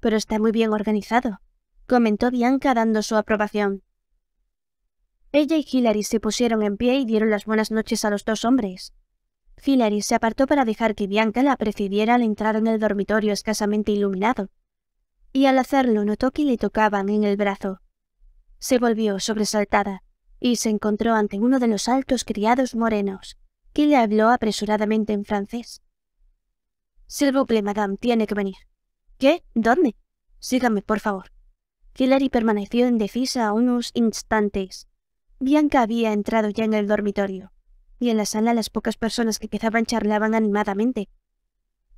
Pero está muy bien organizado, comentó Bianca dando su aprobación. Ella y Hilary se pusieron en pie y dieron las buenas noches a los dos hombres. Hillary se apartó para dejar que Bianca la precediera al entrar en el dormitorio escasamente iluminado, y al hacerlo notó que le tocaban en el brazo. Se volvió sobresaltada y se encontró ante uno de los altos criados morenos, que le habló apresuradamente en francés. S'il madame, tiene que venir. ¿Qué? ¿Dónde? Sígame, por favor. Hillary permaneció indecisa unos instantes. Bianca había entrado ya en el dormitorio, y en la sala las pocas personas que quedaban charlaban animadamente.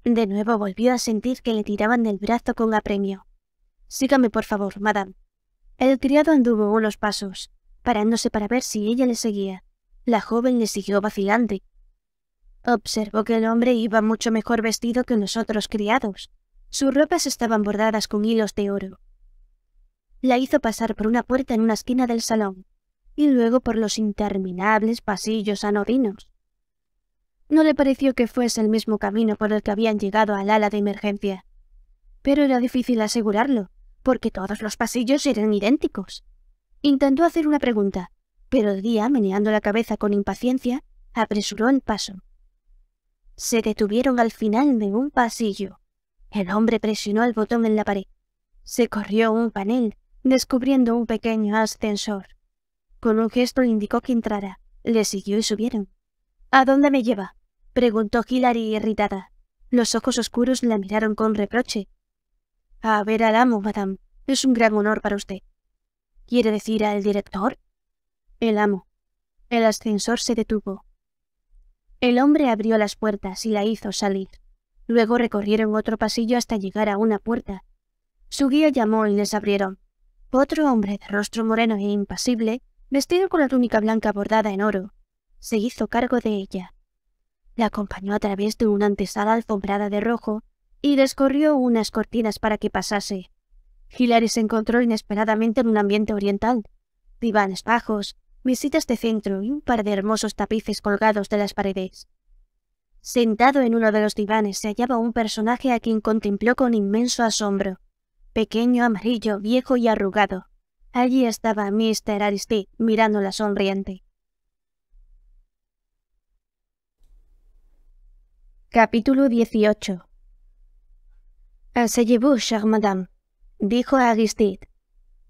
De nuevo volvió a sentir que le tiraban del brazo con apremio. Sígame, por favor, madame. El criado anduvo unos pasos, parándose para ver si ella le seguía. La joven le siguió vacilante. Observó que el hombre iba mucho mejor vestido que los otros criados. Sus ropas estaban bordadas con hilos de oro. La hizo pasar por una puerta en una esquina del salón y luego por los interminables pasillos anodinos. No le pareció que fuese el mismo camino por el que habían llegado al ala de emergencia, pero era difícil asegurarlo, porque todos los pasillos eran idénticos. Intentó hacer una pregunta, pero el Día, meneando la cabeza con impaciencia, apresuró el paso. Se detuvieron al final de un pasillo. El hombre presionó el botón en la pared. Se corrió un panel, descubriendo un pequeño ascensor. Con un gesto le indicó que entrara. Le siguió y subieron. ¿A dónde me lleva? preguntó Hilary irritada. Los ojos oscuros la miraron con reproche. A ver al amo, madame. Es un gran honor para usted. ¿Quiere decir al director? El amo. El ascensor se detuvo. El hombre abrió las puertas y la hizo salir. Luego recorrieron otro pasillo hasta llegar a una puerta. Su guía llamó y les abrieron. Otro hombre de rostro moreno e impasible, vestido con la túnica blanca bordada en oro, se hizo cargo de ella. La acompañó a través de una antesala alfombrada de rojo y descorrió unas cortinas para que pasase. Hilary se encontró inesperadamente en un ambiente oriental. Divanes bajos, visitas de centro y un par de hermosos tapices colgados de las paredes. Sentado en uno de los divanes se hallaba un personaje a quien contempló con inmenso asombro. Pequeño, amarillo, viejo y arrugado. Allí estaba Mr. Aristide mirándola sonriente. Capítulo 18 Asseyez-vous, chère madame, dijo a Aristide.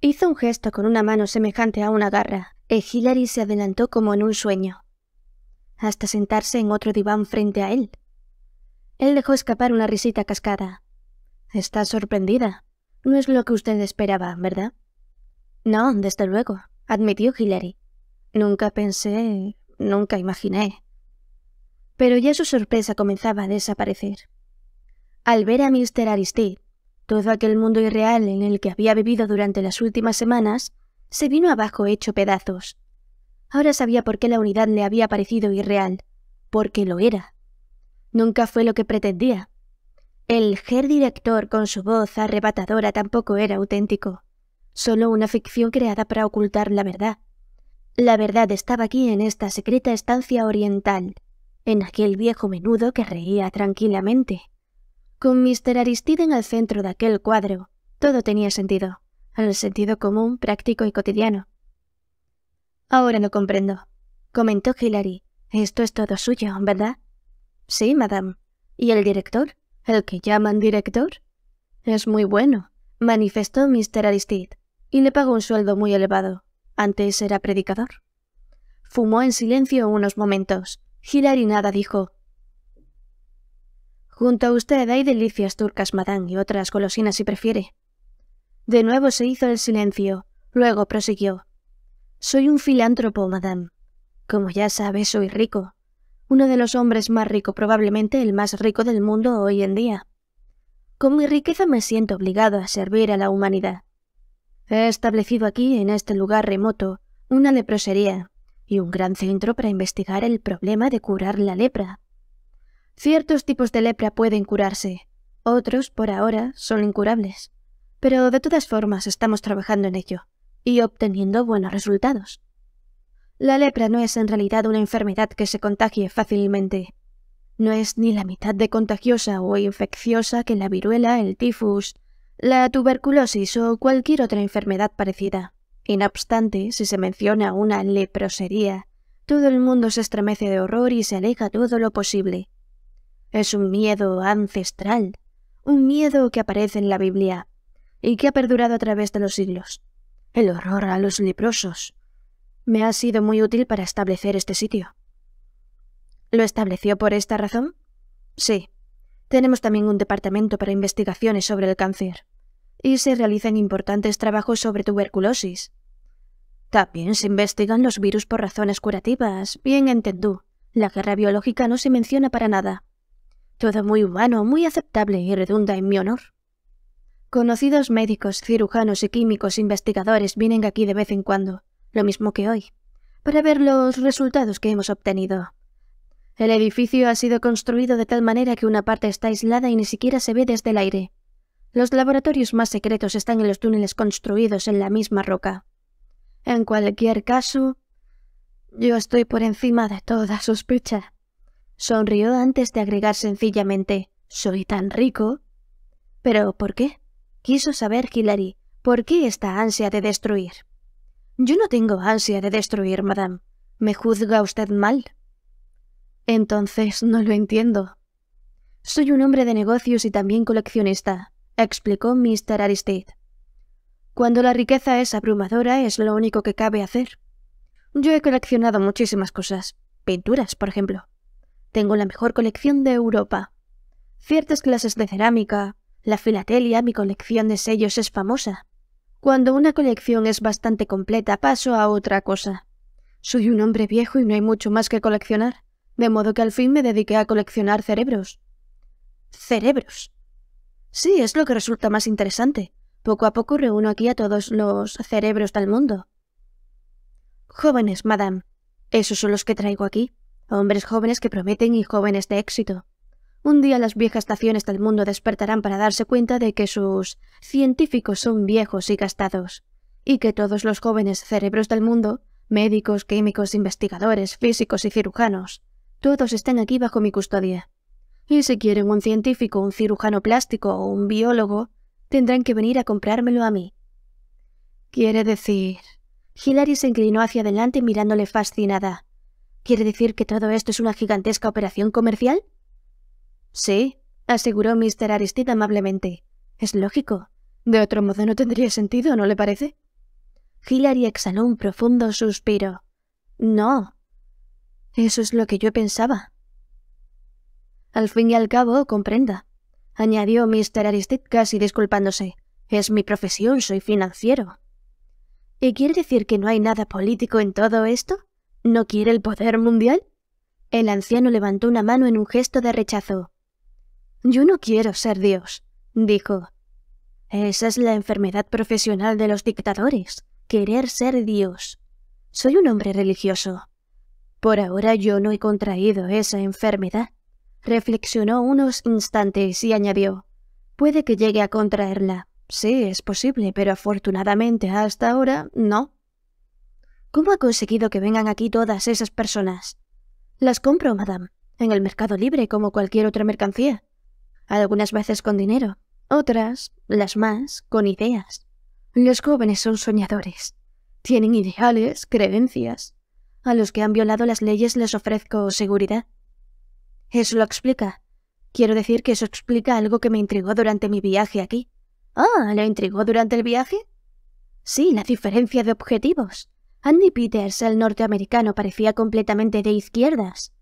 Hizo un gesto con una mano semejante a una garra, y Hillary se adelantó como en un sueño, hasta sentarse en otro diván frente a él. Él dejó escapar una risita cascada. Está sorprendida. No es lo que usted esperaba, ¿verdad? No, desde luego, admitió Hillary. Nunca pensé, nunca imaginé. Pero ya su sorpresa comenzaba a desaparecer. Al ver a Mr. Aristide, todo aquel mundo irreal en el que había vivido durante las últimas semanas se vino abajo hecho pedazos. Ahora sabía por qué la unidad le había parecido irreal, porque lo era. Nunca fue lo que pretendía. El Ger director con su voz arrebatadora tampoco era auténtico, solo una ficción creada para ocultar la verdad. La verdad estaba aquí en esta secreta estancia oriental, en aquel viejo menudo que reía tranquilamente. Con Mr. Aristide en el centro de aquel cuadro, todo tenía sentido, El sentido común, práctico y cotidiano. Ahora no comprendo, comentó Hilary. Esto es todo suyo, ¿verdad? Sí, madame. ¿Y el director? ¿El que llaman director? Es muy bueno, manifestó Mr. Aristide, y le pagó un sueldo muy elevado. Antes era predicador. Fumó en silencio unos momentos. Hilary nada dijo, —Pregunta usted hay delicias turcas, madame, y otras golosinas si prefiere. De nuevo se hizo el silencio. Luego prosiguió. Soy un filántropo, madame. Como ya sabe, soy rico. Uno de los hombres más ricos, probablemente el más rico del mundo hoy en día. Con mi riqueza me siento obligado a servir a la humanidad. He establecido aquí, en este lugar remoto, una leprosería y un gran centro para investigar el problema de curar la lepra. Ciertos tipos de lepra pueden curarse, otros, por ahora, son incurables. Pero de todas formas estamos trabajando en ello y obteniendo buenos resultados. La lepra no es en realidad una enfermedad que se contagie fácilmente. No es ni la mitad de contagiosa o infecciosa que la viruela, el tifus, la tuberculosis o cualquier otra enfermedad parecida. Y no obstante, si se menciona una leprosería, todo el mundo se estremece de horror y se aleja todo lo posible, es un miedo ancestral, un miedo que aparece en la Biblia y que ha perdurado a través de los siglos. El horror a los leprosos. Me ha sido muy útil para establecer este sitio. ¿Lo estableció por esta razón? Sí. Tenemos también un departamento para investigaciones sobre el cáncer. Y se realizan importantes trabajos sobre tuberculosis. También se investigan los virus por razones curativas. Bien entendú. La guerra biológica no se menciona para nada. Todo muy humano, muy aceptable y redunda en mi honor. Conocidos médicos, cirujanos y químicos investigadores vienen aquí de vez en cuando, lo mismo que hoy, para ver los resultados que hemos obtenido. El edificio ha sido construido de tal manera que una parte está aislada y ni siquiera se ve desde el aire. Los laboratorios más secretos están en los túneles construidos en la misma roca. En cualquier caso, yo estoy por encima de toda sospecha. Sonrió antes de agregar sencillamente, soy tan rico. Pero, ¿por qué? Quiso saber Hilary, ¿por qué esta ansia de destruir? Yo no tengo ansia de destruir, madame. ¿Me juzga usted mal? Entonces no lo entiendo. Soy un hombre de negocios y también coleccionista, explicó Mr. Aristide. Cuando la riqueza es abrumadora es lo único que cabe hacer. Yo he coleccionado muchísimas cosas, pinturas, por ejemplo. Tengo la mejor colección de Europa. Ciertas clases de cerámica, la filatelia, mi colección de sellos es famosa. Cuando una colección es bastante completa paso a otra cosa. Soy un hombre viejo y no hay mucho más que coleccionar, de modo que al fin me dediqué a coleccionar cerebros. ¿Cerebros? Sí, es lo que resulta más interesante. Poco a poco reúno aquí a todos los cerebros del mundo. Jóvenes, madame. Esos son los que traigo aquí hombres jóvenes que prometen y jóvenes de éxito. Un día las viejas estaciones del mundo despertarán para darse cuenta de que sus científicos son viejos y gastados, y que todos los jóvenes cerebros del mundo, médicos, químicos, investigadores, físicos y cirujanos, todos están aquí bajo mi custodia. Y si quieren un científico, un cirujano plástico o un biólogo, tendrán que venir a comprármelo a mí. Quiere decir... Hilary se inclinó hacia adelante mirándole fascinada. ¿Quiere decir que todo esto es una gigantesca operación comercial? Sí, aseguró Mr. Aristid amablemente. Es lógico. De otro modo no tendría sentido, ¿no le parece? Hillary exhaló un profundo suspiro. No. Eso es lo que yo pensaba. Al fin y al cabo, comprenda, añadió Mr. Aristide casi disculpándose. Es mi profesión, soy financiero. ¿Y quiere decir que no hay nada político en todo esto? ¿No quiere el poder mundial? El anciano levantó una mano en un gesto de rechazo. Yo no quiero ser Dios, dijo. Esa es la enfermedad profesional de los dictadores, querer ser Dios. Soy un hombre religioso. Por ahora yo no he contraído esa enfermedad. Reflexionó unos instantes y añadió, puede que llegue a contraerla. Sí, es posible, pero afortunadamente hasta ahora no. ¿Cómo ha conseguido que vengan aquí todas esas personas? Las compro, madame, en el mercado libre como cualquier otra mercancía. Algunas veces con dinero, otras, las más, con ideas. Los jóvenes son soñadores. Tienen ideales, creencias. A los que han violado las leyes les ofrezco seguridad. Eso lo explica. Quiero decir que eso explica algo que me intrigó durante mi viaje aquí. Ah, lo intrigó durante el viaje? Sí, la diferencia de objetivos. Andy Peters, el norteamericano, parecía completamente de izquierdas,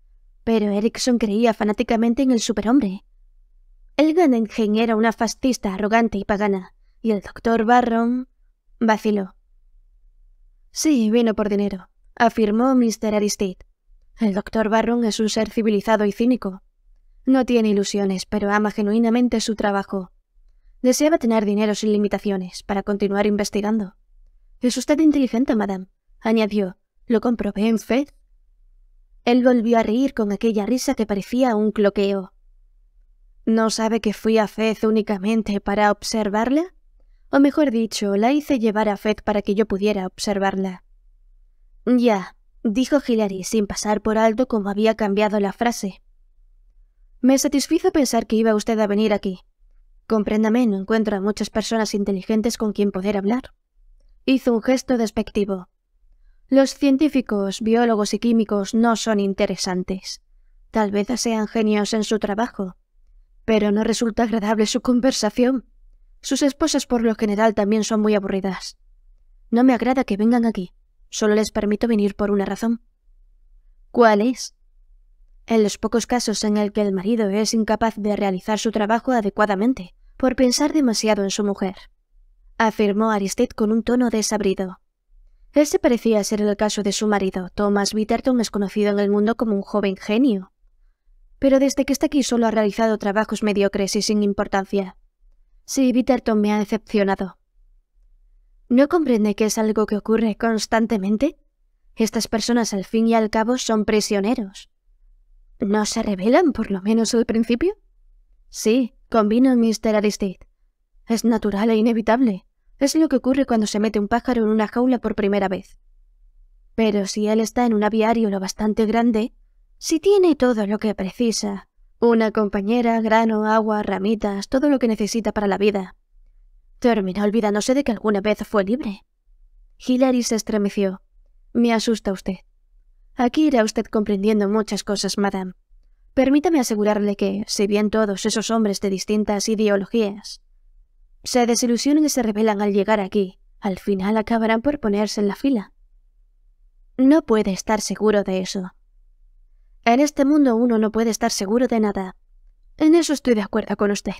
pero Erickson creía fanáticamente en el superhombre. El ingeniero era una fascista arrogante y pagana, y el doctor Barron vaciló. Sí, vino por dinero, afirmó Mr. Aristide. El doctor Barron es un ser civilizado y cínico. No tiene ilusiones, pero ama genuinamente su trabajo. Deseaba tener dinero sin limitaciones para continuar investigando. Es usted inteligente, madame añadió. Lo comprobé en FED?» Él volvió a reír con aquella risa que parecía un cloqueo. ¿No sabe que fui a FED únicamente para observarla? O mejor dicho, la hice llevar a FED para que yo pudiera observarla. Ya, dijo Hilary sin pasar por alto como había cambiado la frase. Me satisfizo pensar que iba usted a venir aquí. Compréndame, no encuentro a muchas personas inteligentes con quien poder hablar. Hizo un gesto despectivo. Los científicos, biólogos y químicos no son interesantes. Tal vez sean genios en su trabajo, pero no resulta agradable su conversación. Sus esposas por lo general también son muy aburridas. No me agrada que vengan aquí. Solo les permito venir por una razón. ¿Cuál es? En los pocos casos en el que el marido es incapaz de realizar su trabajo adecuadamente, por pensar demasiado en su mujer, afirmó Aristide con un tono desabrido se este parecía ser el caso de su marido. Thomas Bitterton es conocido en el mundo como un joven genio. Pero desde que está aquí solo ha realizado trabajos mediocres y sin importancia. Sí, Bitterton me ha decepcionado. ¿No comprende que es algo que ocurre constantemente? Estas personas al fin y al cabo son prisioneros. ¿No se rebelan, por lo menos al principio? Sí, convino Mr. Aristide. Es natural e inevitable. Es lo que ocurre cuando se mete un pájaro en una jaula por primera vez. Pero si él está en un aviario lo bastante grande, si tiene todo lo que precisa, una compañera, grano, agua, ramitas, todo lo que necesita para la vida, termina olvidándose de que alguna vez fue libre. Hilary se estremeció. Me asusta usted. Aquí irá usted comprendiendo muchas cosas, madame. Permítame asegurarle que, si bien todos esos hombres de distintas ideologías se desilusionan y se rebelan al llegar aquí, al final acabarán por ponerse en la fila. No puede estar seguro de eso. En este mundo uno no puede estar seguro de nada. En eso estoy de acuerdo con usted.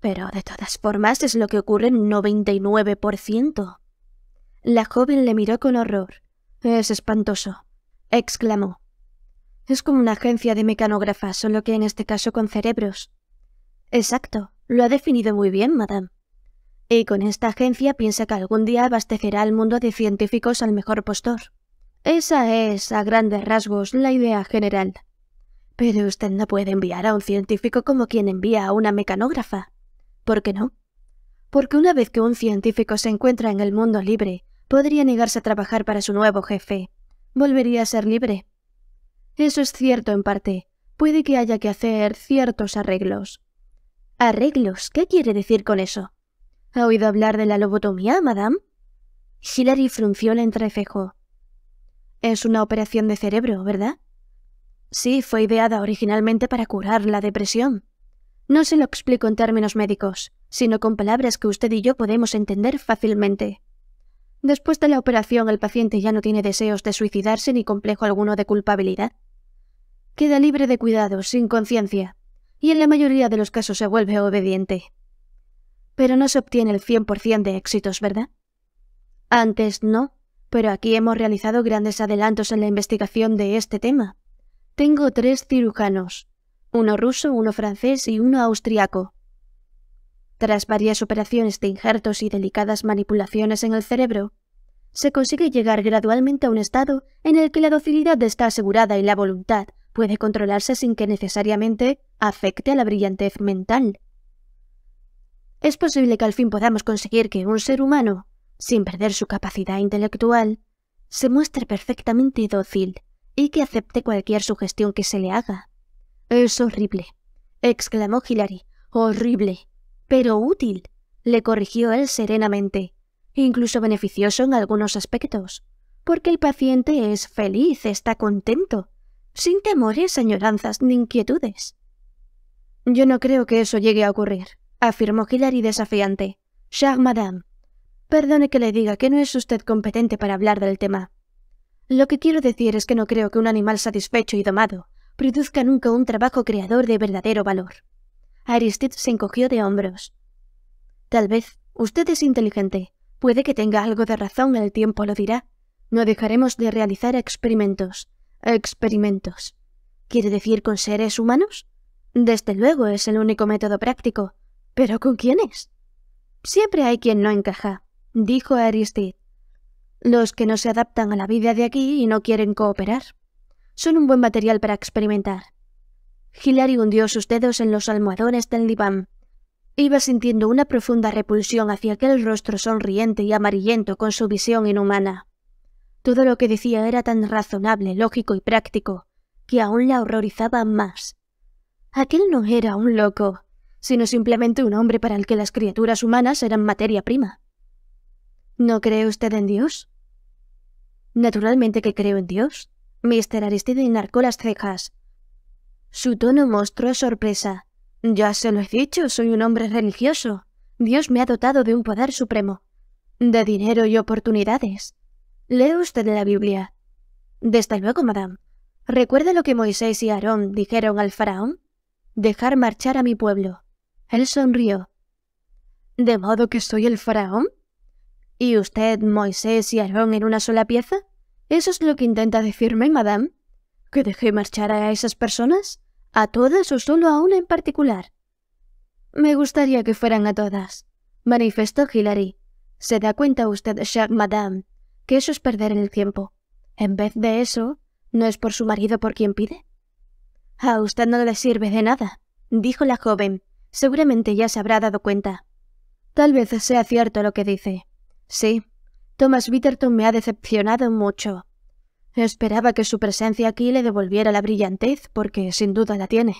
Pero de todas formas es lo que ocurre en 99%. La joven le miró con horror. Es espantoso, exclamó. Es como una agencia de mecanógrafas, solo que en este caso con cerebros. Exacto, lo ha definido muy bien, madame. Y con esta agencia piensa que algún día abastecerá al mundo de científicos al mejor postor. Esa es, a grandes rasgos, la idea general. Pero usted no puede enviar a un científico como quien envía a una mecanógrafa. ¿Por qué no? Porque una vez que un científico se encuentra en el mundo libre, podría negarse a trabajar para su nuevo jefe. Volvería a ser libre. Eso es cierto en parte. Puede que haya que hacer ciertos arreglos. ¿Arreglos? ¿Qué quiere decir con eso? ¿Ha oído hablar de la lobotomía, madame? Hilary frunció el entrecejo. Es una operación de cerebro, ¿verdad? Sí, fue ideada originalmente para curar la depresión. No se lo explico en términos médicos, sino con palabras que usted y yo podemos entender fácilmente. Después de la operación el paciente ya no tiene deseos de suicidarse ni complejo alguno de culpabilidad. Queda libre de cuidados, sin conciencia, y en la mayoría de los casos se vuelve obediente. Pero no se obtiene el 100% de éxitos, ¿verdad? Antes no, pero aquí hemos realizado grandes adelantos en la investigación de este tema. Tengo tres cirujanos, uno ruso, uno francés y uno austriaco. Tras varias operaciones de injertos y delicadas manipulaciones en el cerebro, se consigue llegar gradualmente a un estado en el que la docilidad está asegurada y la voluntad puede controlarse sin que necesariamente afecte a la brillantez mental. Es posible que al fin podamos conseguir que un ser humano, sin perder su capacidad intelectual, se muestre perfectamente dócil y que acepte cualquier sugestión que se le haga. Es horrible, exclamó Hillary—, Horrible, pero útil, le corrigió él serenamente, incluso beneficioso en algunos aspectos, porque el paciente es feliz, está contento, sin temores, señoranzas ni inquietudes. Yo no creo que eso llegue a ocurrir, afirmó Hilary desafiante. Chère madame, perdone que le diga que no es usted competente para hablar del tema. Lo que quiero decir es que no creo que un animal satisfecho y domado produzca nunca un trabajo creador de verdadero valor. Aristide se encogió de hombros. Tal vez usted es inteligente. Puede que tenga algo de razón, el tiempo lo dirá. No dejaremos de realizar experimentos, Experimentos. ¿Quiere decir con seres humanos? Desde luego es el único método práctico. ¿Pero con quiénes? Siempre hay quien no encaja, dijo Aristide. Los que no se adaptan a la vida de aquí y no quieren cooperar. Son un buen material para experimentar. Hilary hundió sus dedos en los almohadones del diván. Iba sintiendo una profunda repulsión hacia aquel rostro sonriente y amarillento con su visión inhumana. Todo lo que decía era tan razonable, lógico y práctico, que aún la horrorizaba más. Aquel no era un loco, sino simplemente un hombre para el que las criaturas humanas eran materia prima. ¿No cree usted en Dios? Naturalmente que creo en Dios. Mr. Aristide enarcó las cejas. Su tono mostró sorpresa. Ya se lo he dicho, soy un hombre religioso. Dios me ha dotado de un poder supremo, de dinero y oportunidades. ¿Lee usted la Biblia? Desde luego, madame. ¿Recuerda lo que Moisés y Aarón dijeron al faraón? Dejar marchar a mi pueblo. Él sonrió. ¿De modo que soy el faraón? ¿Y usted, Moisés y Aarón en una sola pieza? ¿Eso es lo que intenta decirme, madame? ¿Que dejé marchar a esas personas? ¿A todas o solo a una en particular? Me gustaría que fueran a todas, manifestó Hilary. ¿Se da cuenta usted, chère madame, que eso es perder el tiempo. En vez de eso, ¿no es por su marido por quien pide? A usted no le sirve de nada, dijo la joven. Seguramente ya se habrá dado cuenta. Tal vez sea cierto lo que dice. Sí, Thomas Bitterton me ha decepcionado mucho. Esperaba que su presencia aquí le devolviera la brillantez, porque sin duda la tiene.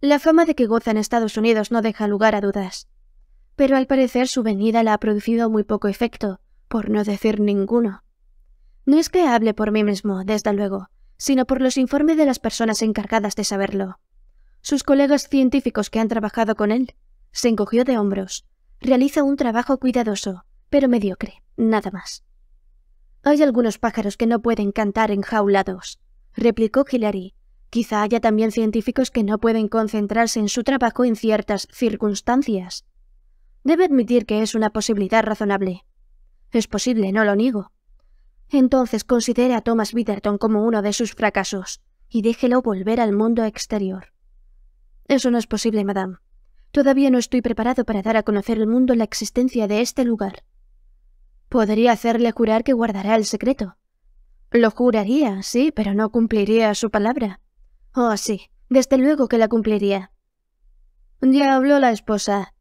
La fama de que goza en Estados Unidos no deja lugar a dudas. Pero al parecer su venida la ha producido muy poco efecto, por no decir ninguno. No es que hable por mí mismo, desde luego, sino por los informes de las personas encargadas de saberlo. Sus colegas científicos que han trabajado con él. Se encogió de hombros. Realiza un trabajo cuidadoso, pero mediocre, nada más. Hay algunos pájaros que no pueden cantar enjaulados, replicó Hilary. Quizá haya también científicos que no pueden concentrarse en su trabajo en ciertas circunstancias. Debe admitir que es una posibilidad razonable. Es posible, no lo niego. Entonces considere a Thomas Bitterton como uno de sus fracasos y déjelo volver al mundo exterior. Eso no es posible, madame. Todavía no estoy preparado para dar a conocer al mundo la existencia de este lugar. Podría hacerle jurar que guardará el secreto. Lo juraría, sí, pero no cumpliría su palabra. Oh, sí, desde luego que la cumpliría. Ya habló la esposa.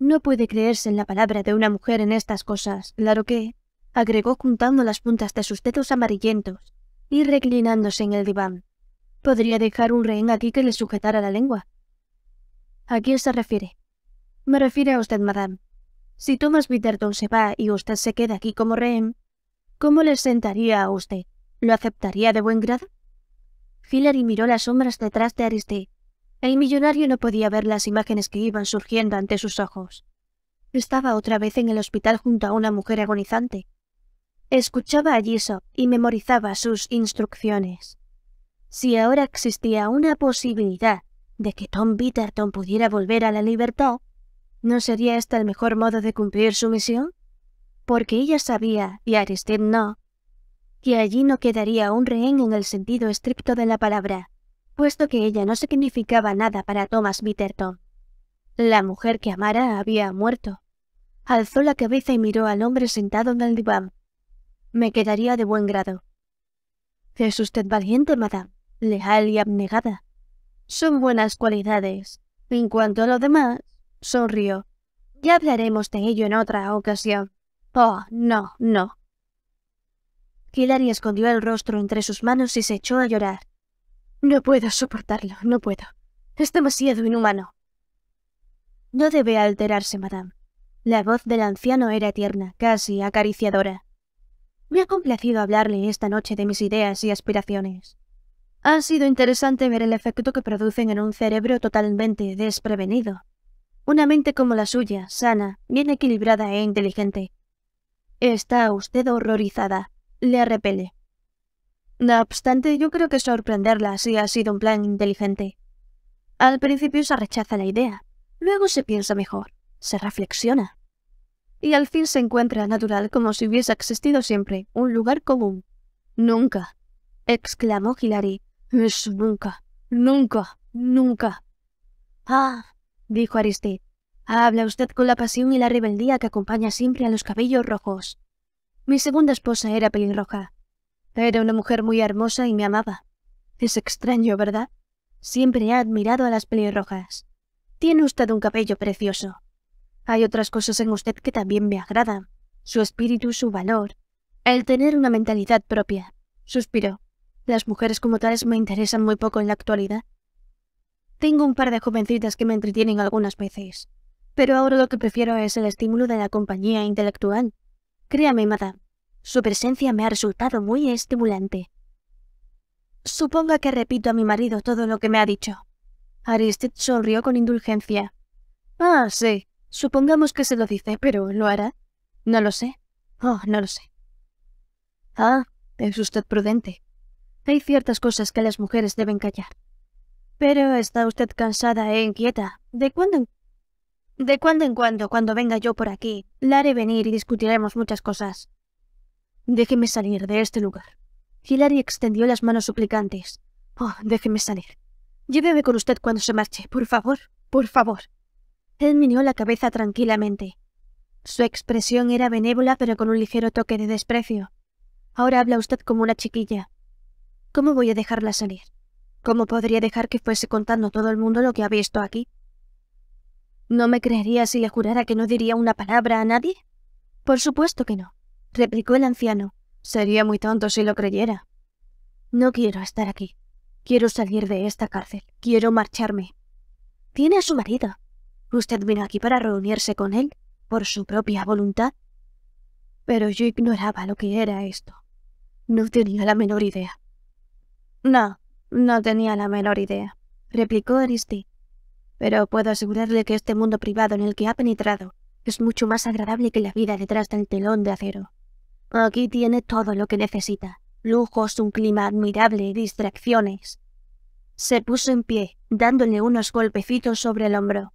No puede creerse en la palabra de una mujer en estas cosas, claro que, agregó juntando las puntas de sus dedos amarillentos y reclinándose en el diván. Podría dejar un rehén aquí que le sujetara la lengua. ¿A quién se refiere? Me refiere a usted, madame. Si Thomas Bitterton se va y usted se queda aquí como rehén, ¿cómo le sentaría a usted? ¿Lo aceptaría de buen grado? Hillary miró las sombras detrás de Aristide el millonario no podía ver las imágenes que iban surgiendo ante sus ojos. Estaba otra vez en el hospital junto a una mujer agonizante. Escuchaba a Giso y memorizaba sus instrucciones. Si ahora existía una posibilidad de que Tom Bitterton pudiera volver a la libertad, ¿no sería este el mejor modo de cumplir su misión? Porque ella sabía, y Aristide no, que allí no quedaría un rehén en el sentido estricto de la palabra, puesto que ella no significaba nada para Thomas Bitterton. La mujer que amara había muerto. Alzó la cabeza y miró al hombre sentado en el diván. Me quedaría de buen grado. Es usted valiente, madame, leal y abnegada. Son buenas cualidades. En cuanto a lo demás, sonrió. Ya hablaremos de ello en otra ocasión. Oh, no, no. Hilary escondió el rostro entre sus manos y se echó a llorar. No puedo soportarlo, no puedo. Es demasiado inhumano. No debe alterarse, madame. La voz del anciano era tierna, casi acariciadora. Me ha complacido hablarle esta noche de mis ideas y aspiraciones. Ha sido interesante ver el efecto que producen en un cerebro totalmente desprevenido. Una mente como la suya, sana, bien equilibrada e inteligente. Está usted horrorizada. Le repele. No obstante, yo creo que sorprenderla así ha sido un plan inteligente. Al principio se rechaza la idea, luego se piensa mejor, se reflexiona. Y al fin se encuentra natural como si hubiese existido siempre un lugar común. Nunca, exclamó Hilary. Es nunca, nunca, nunca. Ah, dijo Aristide. Habla usted con la pasión y la rebeldía que acompaña siempre a los cabellos rojos. Mi segunda esposa era pelirroja, era una mujer muy hermosa y me amaba. Es extraño, ¿verdad? Siempre he admirado a las pelirrojas. Tiene usted un cabello precioso. Hay otras cosas en usted que también me agradan. Su espíritu, su valor. El tener una mentalidad propia. Suspiró. Las mujeres como tales me interesan muy poco en la actualidad. Tengo un par de jovencitas que me entretienen algunas veces. Pero ahora lo que prefiero es el estímulo de la compañía intelectual. Créame, madame, su presencia me ha resultado muy estimulante. Suponga que repito a mi marido todo lo que me ha dicho. Aristide sonrió con indulgencia. Ah, sí. Supongamos que se lo dice, pero ¿lo hará? No lo sé. Oh, no lo sé. Ah, es usted prudente. Hay ciertas cosas que las mujeres deben callar. Pero está usted cansada e inquieta. ¿De cuándo De cuando en cuando, cuando venga yo por aquí, la haré venir y discutiremos muchas cosas. Déjeme salir de este lugar. Hilary extendió las manos suplicantes. Oh, déjeme salir. Lléveme con usted cuando se marche, por favor, por favor. Él minió la cabeza tranquilamente. Su expresión era benévola, pero con un ligero toque de desprecio. Ahora habla usted como una chiquilla. ¿Cómo voy a dejarla salir? ¿Cómo podría dejar que fuese contando todo el mundo lo que ha visto aquí? ¿No me creería si le jurara que no diría una palabra a nadie? Por supuesto que no replicó el anciano. Sería muy tonto si lo creyera. No quiero estar aquí. Quiero salir de esta cárcel. Quiero marcharme. Tiene a su marido. Usted vino aquí para reunirse con él, por su propia voluntad. Pero yo ignoraba lo que era esto. No tenía la menor idea. No, no tenía la menor idea, replicó Aristide. Pero puedo asegurarle que este mundo privado en el que ha penetrado es mucho más agradable que la vida detrás del telón de acero. Aquí tiene todo lo que necesita. Lujos, un clima admirable, y distracciones. Se puso en pie, dándole unos golpecitos sobre el hombro.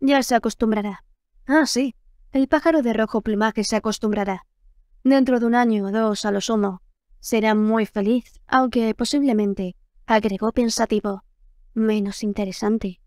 Ya se acostumbrará. Ah, sí. El pájaro de rojo plumaje se acostumbrará. Dentro de un año o dos a lo sumo. Será muy feliz, aunque posiblemente, agregó pensativo, menos interesante.